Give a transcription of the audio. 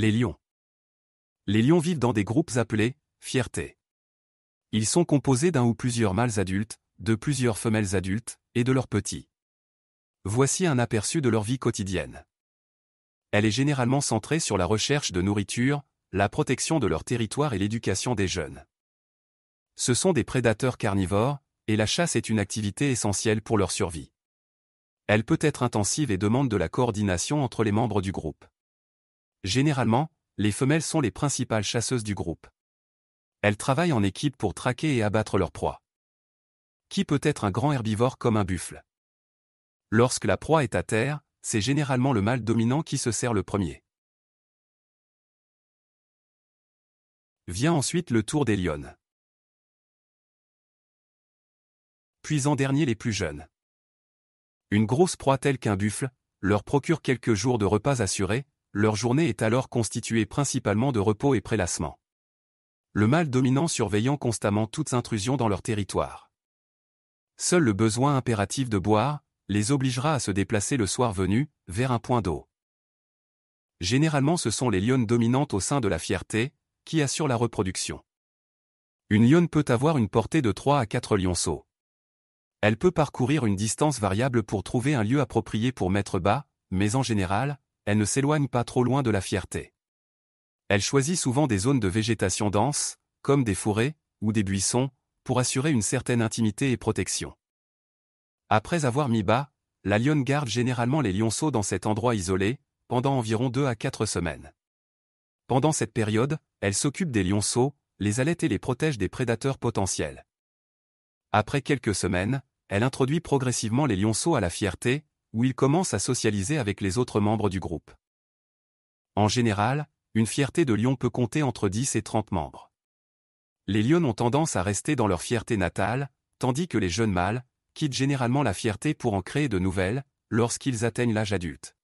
Les lions. Les lions vivent dans des groupes appelés fierté. Ils sont composés d'un ou plusieurs mâles adultes, de plusieurs femelles adultes et de leurs petits. Voici un aperçu de leur vie quotidienne. Elle est généralement centrée sur la recherche de nourriture, la protection de leur territoire et l'éducation des jeunes. Ce sont des prédateurs carnivores, et la chasse est une activité essentielle pour leur survie. Elle peut être intensive et demande de la coordination entre les membres du groupe. Généralement, les femelles sont les principales chasseuses du groupe. Elles travaillent en équipe pour traquer et abattre leur proie, Qui peut être un grand herbivore comme un buffle Lorsque la proie est à terre, c'est généralement le mâle dominant qui se sert le premier. Vient ensuite le tour des lionnes. Puis en dernier les plus jeunes. Une grosse proie telle qu'un buffle leur procure quelques jours de repas assurés, leur journée est alors constituée principalement de repos et prélassement. Le mâle dominant surveillant constamment toutes intrusions dans leur territoire. Seul le besoin impératif de boire les obligera à se déplacer le soir venu vers un point d'eau. Généralement ce sont les lionnes dominantes au sein de la fierté qui assurent la reproduction. Une lionne peut avoir une portée de 3 à 4 lionceaux. Elle peut parcourir une distance variable pour trouver un lieu approprié pour mettre bas, mais en général, elle ne s'éloigne pas trop loin de la fierté. Elle choisit souvent des zones de végétation dense, comme des forêts ou des buissons, pour assurer une certaine intimité et protection. Après avoir mis bas, la lionne garde généralement les lionceaux dans cet endroit isolé, pendant environ deux à quatre semaines. Pendant cette période, elle s'occupe des lionceaux, les allait et les protège des prédateurs potentiels. Après quelques semaines, elle introduit progressivement les lionceaux à la fierté, où il commence à socialiser avec les autres membres du groupe. En général, une fierté de lion peut compter entre 10 et 30 membres. Les lions ont tendance à rester dans leur fierté natale, tandis que les jeunes mâles quittent généralement la fierté pour en créer de nouvelles lorsqu'ils atteignent l'âge adulte.